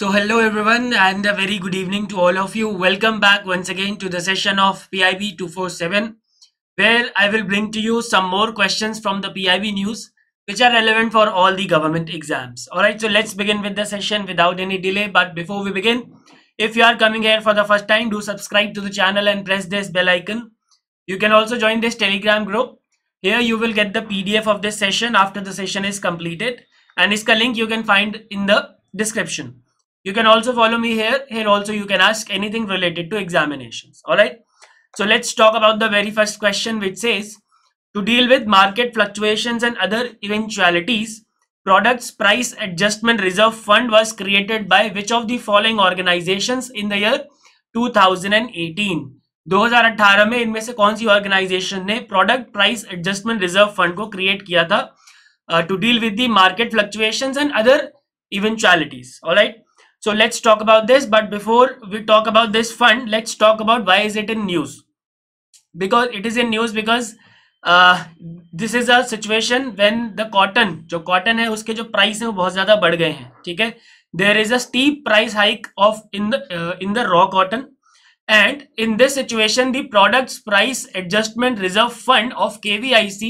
So hello everyone and a very good evening to all of you. Welcome back once again to the session of PIB 247 where I will bring to you some more questions from the PIB news which are relevant for all the government exams. Alright, so let's begin with the session without any delay. But before we begin, if you are coming here for the first time, do subscribe to the channel and press this bell icon. You can also join this telegram group. Here you will get the PDF of this session after the session is completed and its link you can find in the description. You can also follow me here. Here also you can ask anything related to examinations. All right. So let's talk about the very first question which says to deal with market fluctuations and other eventualities, products price adjustment reserve fund was created by which of the following organizations in the year 2018? 2018 में इनमें से कौन सी organisation ने product price adjustment reserve fund को create किया था to deal with the market fluctuations and other so let's talk about this but before we talk about this fund let's talk about why is it in news because it is in news because uh, this is a situation when the cotton jo cotton hai uske jo price hai wo bahut zyada bad gaye hain there is a steep price hike of in the uh, in the raw cotton and in this situation the products price adjustment reserve fund of kvic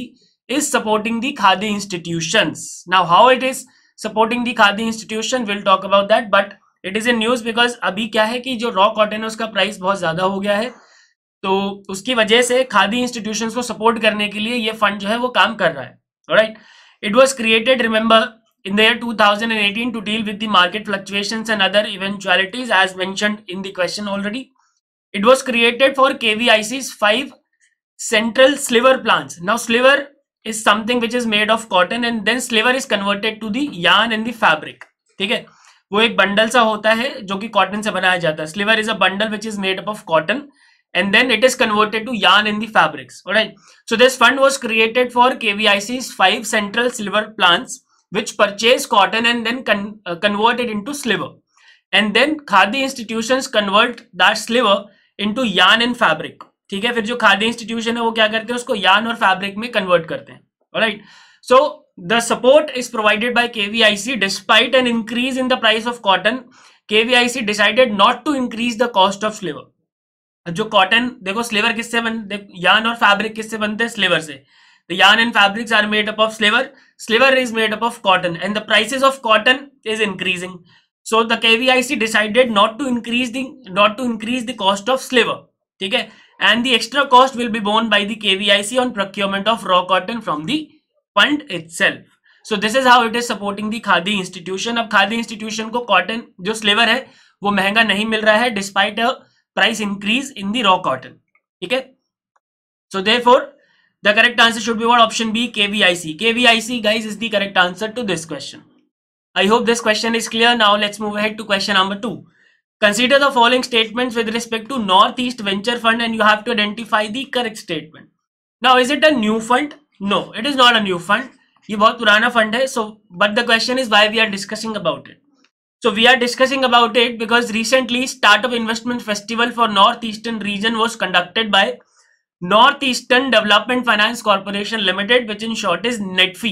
is supporting the khadi institutions now how it is supporting the khadi institution we'll talk about that but it is a news because अभी क्या है कि जो raw cotton है उसका price बहुत ज्यादा हो गया है तो उसकी वजह से खादी इंस्टीट्यूशन को सपोर्ट करने के लिए ये फंड जो है वो काम कर रहा है right it was created remember in the year 2018 to deal with the market fluctuations and other eventualities as मैं in the already it was created for K V five central sliver plants now sliver is something which is made of cotton and then sliver is converted to yarn and the fabric ठीक है वो एक bundle सा होता है जो कि cotton से बनाया जाता है sliver is a bundle which is made up of cotton and then it is converted to yarn in the fabrics so this fund was created for KVIC five central silver plants which purchase cotton and then converted into sliver and then khadi institution convert that sliver into yarn and fabric ठीक है फिर जो khadi institution है वो क्या करते हैं उसको यान और फैब्रिक में कन्वर्ट करते हैं right right? So the support is provided by KVIC despite an increase in the price of cotton. KVIC decided not to increase the cost of sliver. जो कॉटन देखो स्लेवर किससे बन यान और फैब्रिक किससे बनते हैं स्लेवर से The yarn and fabrics are made up of sliver. Sliver is made up of cotton and the prices of cotton is increasing. So the KVIC decided not to increase the not to increase the cost of sliver. Okay? And the extra cost will be borne by the KVIC on procurement of raw cotton from the fund it's so this is how it is supporting the khadi institution अब khadi institution को cotton जो स्लेवर है वो महंगा नहीं मिल रहा है despite a price increase in the raw cotton ठीक है so therefore the correct answer should be what option B KVIC KVIC guys is the correct answer to this question I hope this question is clear now let's move ahead to question number two consider the following statement with respect to North East venture fund and you have to identify the correct statement now is it a new fund no it is not a new fund ये बहुत पुराना fund है so but the question is why we are discussing about it so we are discussing about it because recently startup investment festival for North Eastern region was conducted by North Eastern Development Finance Corporation Limited which in short is NEDFi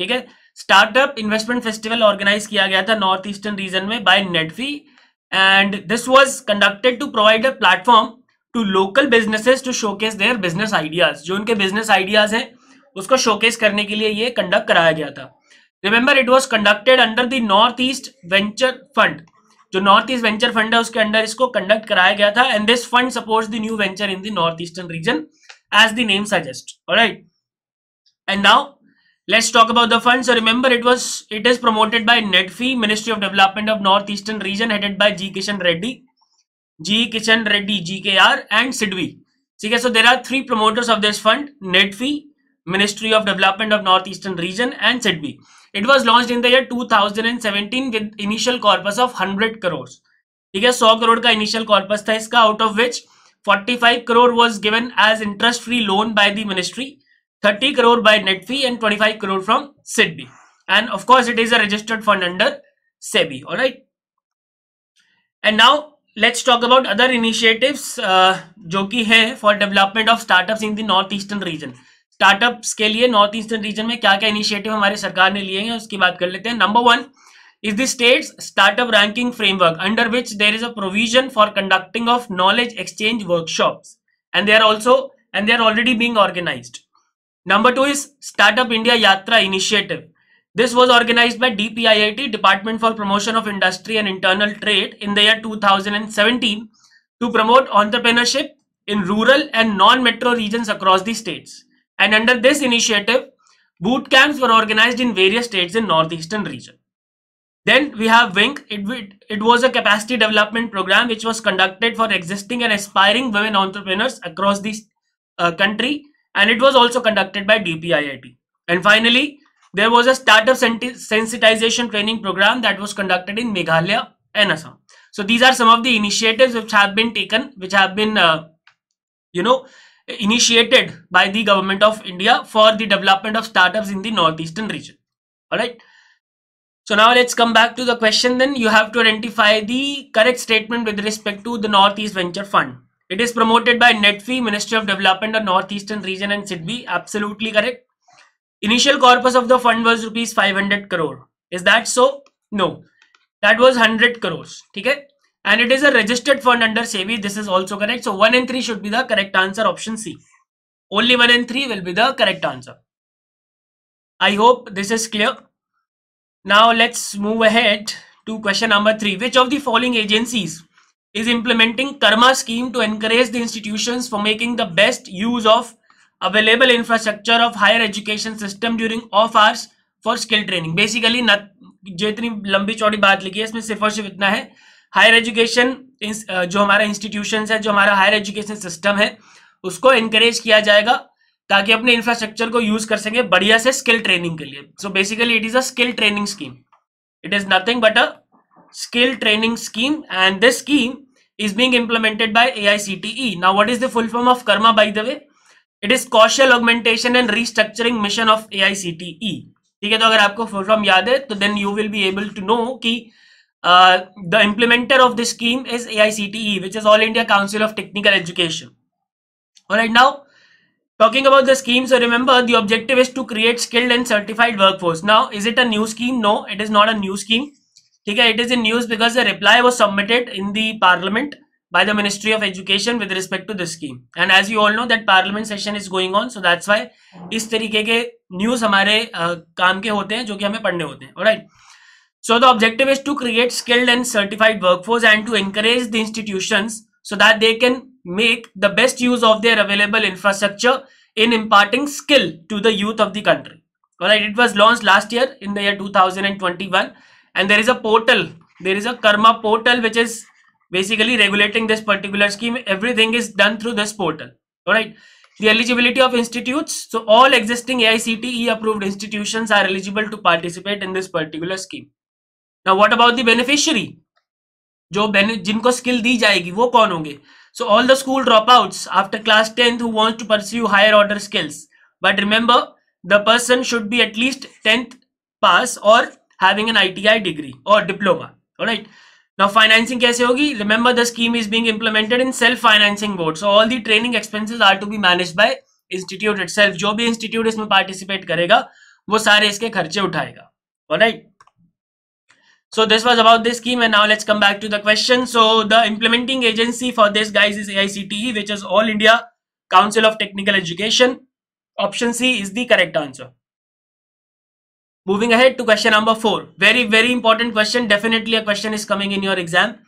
ठीक है startup investment festival organise किया गया था North Eastern region में bye नेटफी and this was conducted to provide a platform to local businesses to showcase their business ideas जो उनके business ideas हैं उसको शोकेस करने के लिए ये कंडक्ट कराया गया था remember it was conducted under the North East venture fund जो नॉर्थ ईस्ट वेंचर फंड है उसके अंडर इसको कंडक्ट कराया गया था and this fund support the venture in the North Eastern region as the name suggest right and now let's talk about the fund remember it was it is promoted by NEDFi ministry of development of North Eastern region headed by G Kishan Reddy जी किशन रेड्डी जी के आर and SIDBI ठीक है so there are three promoters of this fund NEDFi Ministry of Development of Northeastern Region and ZB. It was launched in the year 2017 with initial corpus of 100 crores. ठीक है 100 करोड़ का initial corpus था इसका out of which 45 crore was given as interest free loan by the ministry, 30 crore by net fee and 25 crore from SIDBI. And of course it is a registered fund under SEBI. All right. And now let's talk about other initiatives uh, जो for development of startups in the northeastern region. Startup के लिए north Eastern region में क्या क्या initiative हमारे सरकार ने लिए हैं उसकी बात कर लेते हैं number one is the state startup ranking framework under which there is a provision for conducting of knowledge exchange workshop and there are also and they already being organise number two is startup India Yatra initiative this was organise by D P I I T department for promotion of industry and internal trade in the year two thousand and seventeen to promote entrepreneurship in rural and non metro region across the And under this initiative, boot camps were organized in various states in northeastern region. Then we have Wink. It, it was a capacity development program which was conducted for existing and aspiring women entrepreneurs across the uh, country. And it was also conducted by DPIIT. And finally, there was a startup sensitization training program that was conducted in Meghalaya and Assam. So these are some of the initiatives which have been taken, which have been, uh, you know, initiated by the government of India for the development of startups in the northeastern region. All right. So now let's come back to the question then you have to identify the correct statement with respect to the Northeast Venture Fund. It is promoted by NETFI, Ministry of Development of Northeastern Region and SIDBI. Absolutely correct. Initial corpus of the fund was rupees 500 crore. Is that so? No. That was 100 crores. Okay and it is a registered fund under SEBI. This is also correct. So 1 and 3 should be the correct answer option C. Only 1 and 3 will be the correct answer. I hope this is clear. Now let's move ahead to question number 3. Which of the following agencies is implementing Karma scheme to encourage the institutions for making the best use of available infrastructure of higher education system during off hours for skill training? Basically, जितनी लंबी चौड़ी baat likhi hai. Isme सिर्फ और सिर्फ इतना hai. Higher education जो हमारा institution है जो हमारा हायर एजुकेशन सिस्टम है उसको इनकरेज किया जाएगा ताकि अपने इंफ्रास्ट्रक्चर को यूज कर सके बढ़िया से स्किल ट्रेनिंग के लिए so basically it is a skill training scheme it is nothing but a skill training scheme and this scheme is being implemented by AICTE. Now, what is the full form of Karma, by the way? It is Cautious Augmentation and Restructuring Mission of AICTE. ठीक है तो अगर आपको full form याद है तो then you will be able to know की Uh, the implementer of this scheme is AICTE, which is All India Council of Technical Education. All right, now talking about the scheme. So remember, the objective is to create skilled and certified workforce. Now, is it a new scheme? No, it is not a new scheme. Okay, it is in news because the reply was submitted in the parliament by the Ministry of Education with respect to this scheme. And as you all know, that parliament session is going on. So that's why इस तरीके के news हमारे काम के होते हैं जो कि हमें पढ़ने होते हैं. All right. So the objective is to create skilled and certified workforce and to encourage the institutions so that they can make the best use of their available infrastructure in imparting skill to the youth of the country. Alright, it was launched last year in the year 2021 and there is a portal, there is a Karma portal which is basically regulating this particular scheme. Everything is done through this portal. Alright, the eligibility of institutes. So all existing AICTE approved institutions are eligible to participate in this particular scheme. ना what about the beneficiary जो जिनको skill दी जाएगी वो कौन होंगे so all the school dropouts after class tenth who wants to pursue higher order skills but remember the person should be at least tenth pass और having an ITI degree और diploma right now financing कैसे होगी remember the scheme is being implemented in self financing board so all the training expenses are to be manage by institute itself जो भी institute इसमें participate करेगा वो सारे इसके खर्चे उठाएगा right so this was about this scheme and now let's come back to the question so the implementing agency for this guys is AICTE which is All India Council of Technical Education option C is the correct answer moving ahead to question number 4 very very important question definitely a question is coming in your exam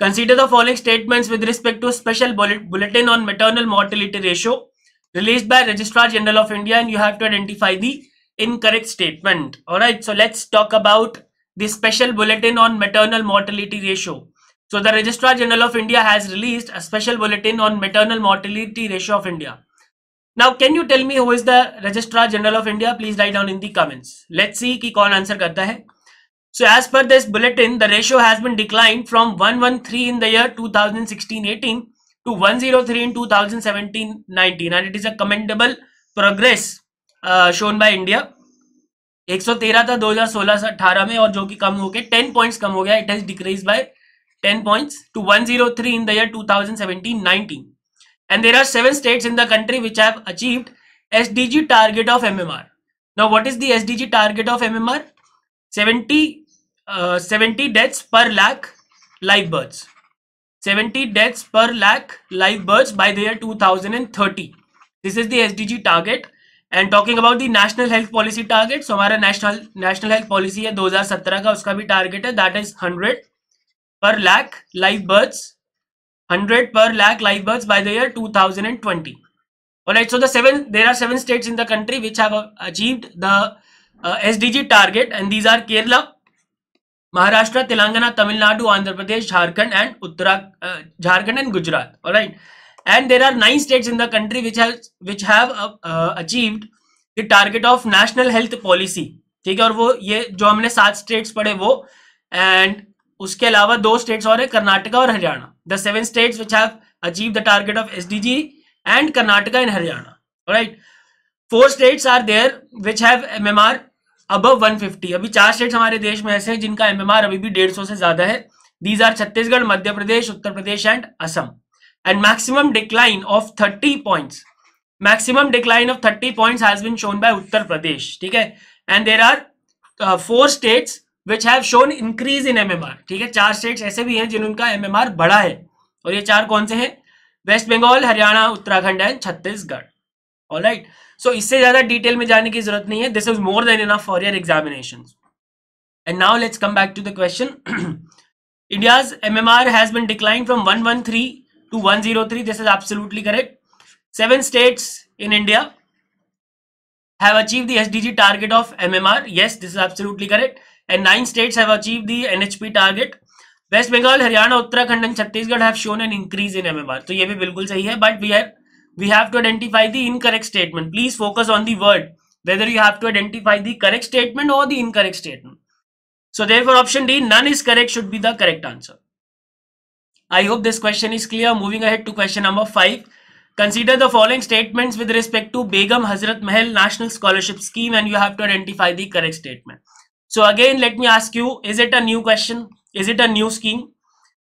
consider the following statements with respect to special bulletin on maternal mortality ratio released by registrar general of india and you have to identify the incorrect statement all right so let's talk about the special bulletin on maternal mortality ratio. So the Registrar General of India has released a special bulletin on maternal mortality ratio of India. Now, can you tell me who is the Registrar General of India? Please write down in the comments. Let's see ki kaun answer karta hai. So as per this bulletin, the ratio has been declined from 113 in the year 2016-18 to 103 in 2017-19 and it is a commendable progress uh, shown by India. एक सौ तेरह था दो हजार 2016 18 में और जो कि कम हो गया टेन पॉइंट्स कम हो गया it has decrease by 10 points to 103 in the year 2017-19 and there are seven states in the country which have achieved SDG target of MMR now what is the target of MMR 70 70 deaths per lakh live births 70 deaths per lakh live births by the year two this is the S target and talking about the national health policy target so हमारा national national health policy है 2017 का उसका भी target है that is 100 per lakh live births 100 per lakh live births by the year 2020 alright so the seven there are seven states in the country which have achieved the SDG target and these are Kerala Maharashtra Telangana Tamil Nadu Andhra Pradesh Jharkhand and Uttarakhand Jharkhand and Gujarat alright and there are nine states in the which which has which have uh, uh, achieved the target of ठीक है और वो ये जो हमने सात states पढ़े वो एंड उसके अलावा दो स्टेट्स और है कर्नाटका और Haryana the seven states which have achieve the target of जी and Karnataka and Haryana right four states are there which have MMR above 150 अभी चार स्टेट्स हमारे देश में ऐसे हैं जिनका एमएमआर अभी भी 150 से ज्यादा है these are Chhattisgarh Madhya Pradesh Uttar Pradesh and Assam and maximum decline of 30 points maximum decline of 30 points has been shown by uttar pradesh theek hai and there are uh, four states which have shown increase in mmr theek hai char states aise bhi hain jinhonka mmr badha hai aur ye char kaun se hain west Bengal Haryana Uttarakhand and Chhattisgarh all right so इससे ज्यादा detail में जाने की जरूरत नहीं है this is more than enough for your examination and now let's come back to the question India's M M R has been decline from one one three two one zero three this is absolutely correct seven states in India have achieve the S target of M M are this is absolutely correct and nine states have achieve the N target west Bengal Haryana Uttarakhand and Chhattisgarh have shown an increase in M तो ये भी बिल्कुल सही है but we are we have to identify the incorrect statement please focus on the word whether you have to identify the correct statement और the incorrect statement so there option D none is correct should be the correct answer I hope this question is clear. Moving ahead to question number 5. Consider the following statements with respect to Begum Hazrat Mahal National Scholarship Scheme and you have to identify the correct statement. So again, let me ask you, is it a new question? Is it a new scheme?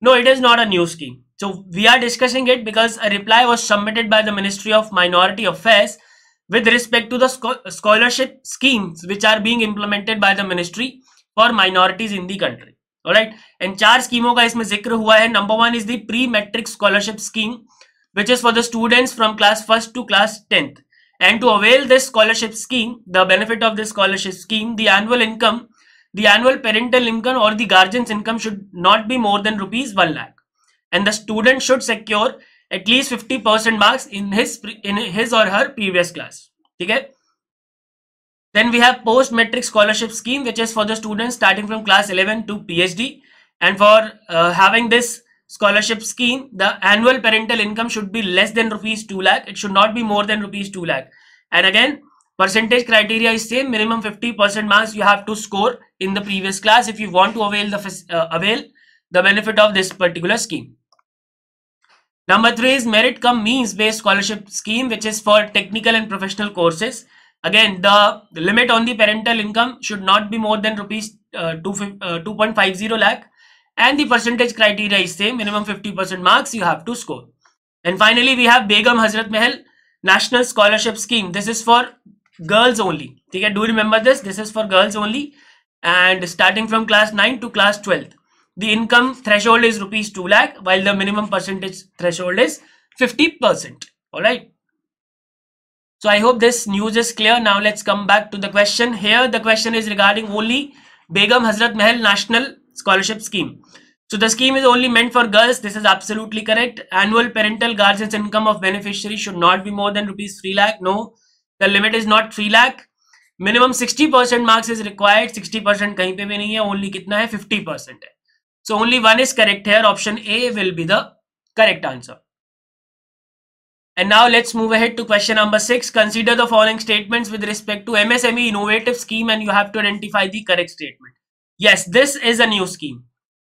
No, it is not a new scheme. So we are discussing it because a reply was submitted by the Ministry of Minority Affairs with respect to the scholarship schemes which are being implemented by the Ministry for minorities in the country. Right and चार स्कीमों का इसमें जिक्र हुआ है number one is the pre matric scholarship scheme which is for the students from class 1st to class 10th. And to avail this scholarship scheme, the benefit of this scholarship scheme, the annual income, the annual parental income or the guardian's income should not be more than rupees 1 lakh. And the student should secure at least 50% marks in his in his or her previous class. Okay? Then we have post-metric scholarship scheme, which is for the students starting from class 11 to PhD. And for uh, having this scholarship scheme, the annual parental income should be less than rupees 2 lakh. It should not be more than rupees 2 lakh. And again, percentage criteria is same. Minimum 50% marks you have to score in the previous class if you want to avail the, uh, avail the benefit of this particular scheme. Number three is merit cum means based scholarship scheme, which is for technical and professional courses. Again, the, limit on the parental income should not be more than rupees uh, 2, uh, 2.50 lakh and the percentage criteria is same minimum 50% marks you have to score. And finally, we have Begum Hazrat Mehal National Scholarship Scheme. This is for girls only. Okay, do remember this. This is for girls only and starting from class 9 to class 12. The income threshold is rupees 2 lakh while the minimum percentage threshold is 50%. All right. So I hope this news is clear. Now let's come back to the question. Here the question is regarding only Begum Hazrat Mahal National Scholarship Scheme. So the scheme is only meant for girls. This is absolutely correct. Annual parental guardian's income of beneficiary should not be more than rupees 3 lakh. No, the limit is not 3 lakh. Minimum 60% marks is required. 60% कहीं पे भी नहीं है. Only कितना है? 50% percent So only one is correct here. Option A will be the correct answer. And now let's move ahead to question number six. Consider the following statements with respect to MSME innovative scheme and you have to identify the correct statement. Yes, this is a new scheme.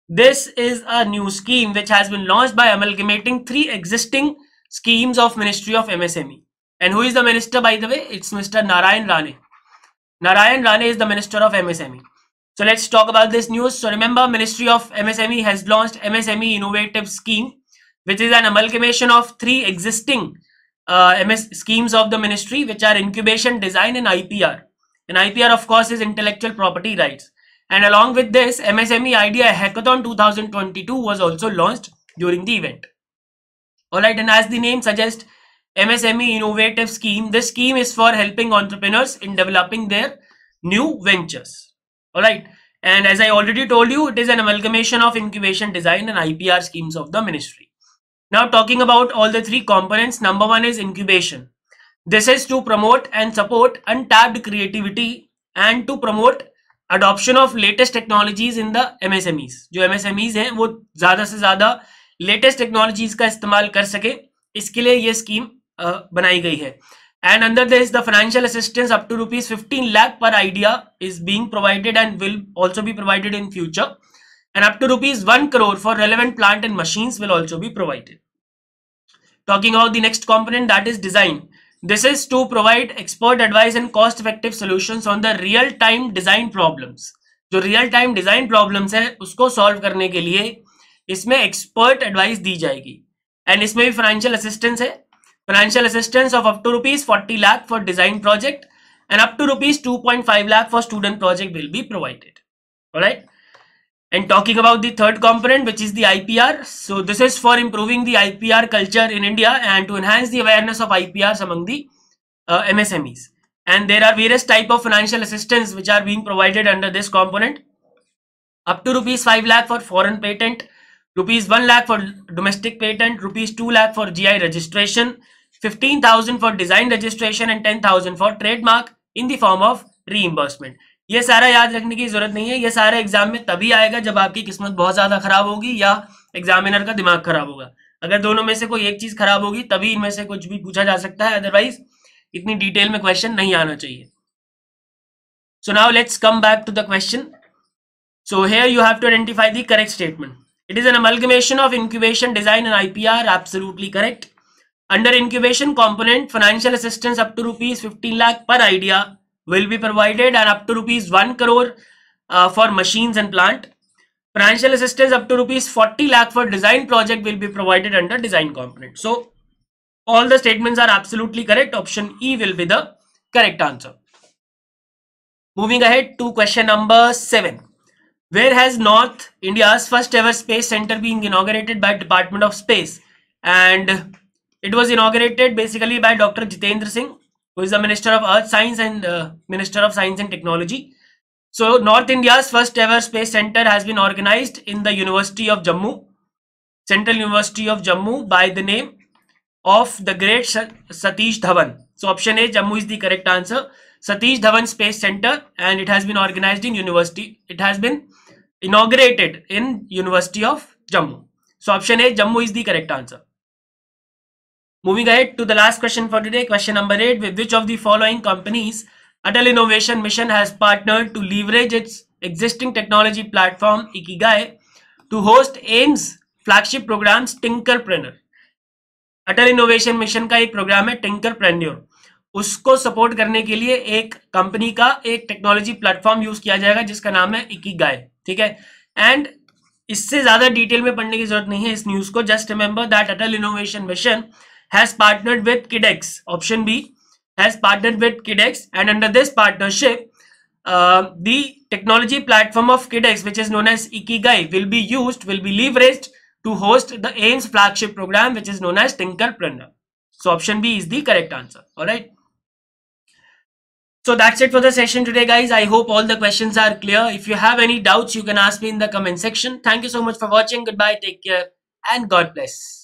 This is a new scheme which has been launched by amalgamating three existing schemes of Ministry of MSME. And who is the minister by the way? It's Mr. Narayan Rane. Narayan Rane is the minister of MSME. So let's talk about this news. So remember Ministry of MSME has launched MSME innovative scheme which is an amalgamation of three existing uh, MS schemes of the ministry, which are incubation, design, and IPR. And IPR, of course, is intellectual property rights. And along with this, MSME Idea Hackathon 2022 was also launched during the event. Alright, and as the name suggests, MSME Innovative Scheme, this scheme is for helping entrepreneurs in developing their new ventures. Alright, and as I already told you, it is an amalgamation of incubation design and IPR schemes of the ministry. Now talking about all the three components, number one is incubation. This is to promote and support untapped creativity and to promote adoption of latest technologies in the MSMEs. जो MSMEs हैं वो ज़्यादा से ज़्यादा latest technologies का इस्तेमाल कर सके इसके लिए ये स्कीम बनाई गई है and under this the financial assistance up to rupees 15 lakh per idea is being provided and will also be provided in future and up to rupees 1 crore for relevant plant and machines will also be provided. Talking about the next component that is design. This is to provide expert advice and cost effective solutions on the real time design problems. jo real time design problems hai usko solve karne ke liye isme expert advice di jayegi and isme bhi financial assistance hai financial assistance of up to rupees 40 lakh for design project and up to rupees 2.5 lakh for student project will be provided all right And talking about the third component, which is the IPR. So this is for improving the IPR culture in India and to enhance the awareness of IPRs among the uh, MSMEs. And there are various type of financial assistance which are being provided under this component. Up to rupees 5 lakh for foreign patent, rupees 1 lakh for domestic patent, rupees 2 lakh for GI registration, 15,000 for design registration and 10,000 for trademark in the form of reimbursement. ये सारा याद रखने की जरूरत नहीं है ये सारा एग्जाम में तभी आएगा जब आपकी किस्मत बहुत ज्यादा खराब होगी या एग्जामिनर का दिमाग खराब होगा अगर दोनों में से कोई एक चीज खराब होगी तभी इनमें से कुछ भी पूछा जा सकता है अदरवाइज इतनी डिटेल में क्वेश्चन नहीं आना चाहिए so now let's come back to the question so here you have to identify the correct statement it is an amalgamation of incubation design and IPR absolutely correct under incubation component financial assistance up to rupees fifteen lakh per idea will be provided and up to rupees 1 crore uh, for machines and plant. Financial assistance up to rupees 40 lakh for design project will be provided under design component. So all the statements are absolutely correct. Option E will be the correct answer. Moving ahead to question number 7. Where has North India's first ever space center being inaugurated by Department of Space? And it was inaugurated basically by Dr. Jitendra Singh who is the Minister of Earth Science and uh, Minister of Science and Technology. So North India's first ever space center has been organized in the University of Jammu, Central University of Jammu by the name of the great Satish Dhawan. So option A, Jammu is the correct answer. Satish Dhawan Space Center and it has been organized in university. It has been inaugurated in University of Jammu. So option A, Jammu is the correct answer. Moving ahead to the last question for today, question number 8. With which of the following companies Atal Innovation Mission has partnered to leverage its existing technology platform Ikigai to host AIMS flagship program Tinkerpreneur? atal innovation mission का एक program है tinkerpreneur प्रेन्योर उसको support करने के लिए एक company का एक टेक्नोलॉजी प्लेटफॉर्म यूज किया जाएगा जिसका नाम है इकी गाय ठीक है एंड इससे ज्यादा डिटेल में पढ़ने की जरूरत नहीं है इस न्यूज को just remember that Atal innovation mission has partnered with Kidex. Option B has partnered with Kidex, and under this partnership, uh, the technology platform of Kidex, which is known as Ikigai will be used, will be leveraged to host the AIMS flagship program which is known as Tinkerpreneur. So option B is the correct answer. Alright. So that's it for the session today guys. I hope all the questions are clear. If you have any doubts you can ask me in the comment section. Thank you so much for watching. Goodbye. Take care and God bless.